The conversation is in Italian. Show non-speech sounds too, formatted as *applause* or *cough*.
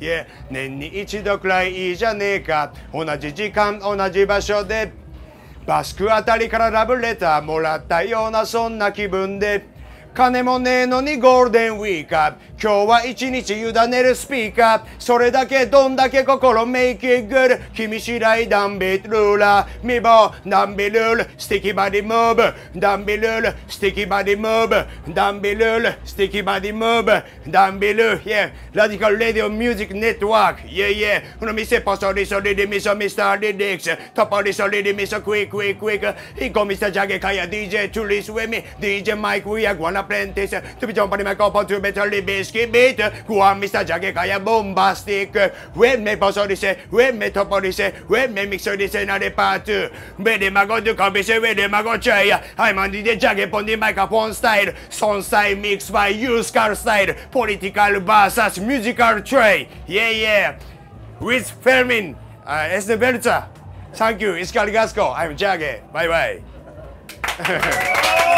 いえ年に一度くらいいいじゃねえか同じ時間同じ場所でバスクあたりからラブレターもらったようなそんな気分で金もねえのにゴールデンウィークアップ今日は一日委ねるスピーカーそれだけどんだけ心メイキングル君次第ダンビルーラーミボダンビルールスティキバディムーブダンビルールスティキバディムーブダンビルールスティキバディムーブダンビルー yeah Radical Radio Music Network yeah yeah non mi sei posso di solidi mi sono Mr. Didix troppo di solidi mi sono quick quick quick in come ecco, sta già che caia DJ Tulis with me DJ Mike we are gonna apprentice To be jumping my to be totally biscuit beat Mr. Jagger, bombastic When me pass on eh, when me top on eh, When me mix on this, now the part two eh. Where them a come, say where them a go I'm on the Jagger on the microphone style song style mixed by used car style Political versus musical tray Yeah, yeah With Fermin, uh, Esne Thank you, it's Gasco. I'm Jagger. Bye bye. *laughs*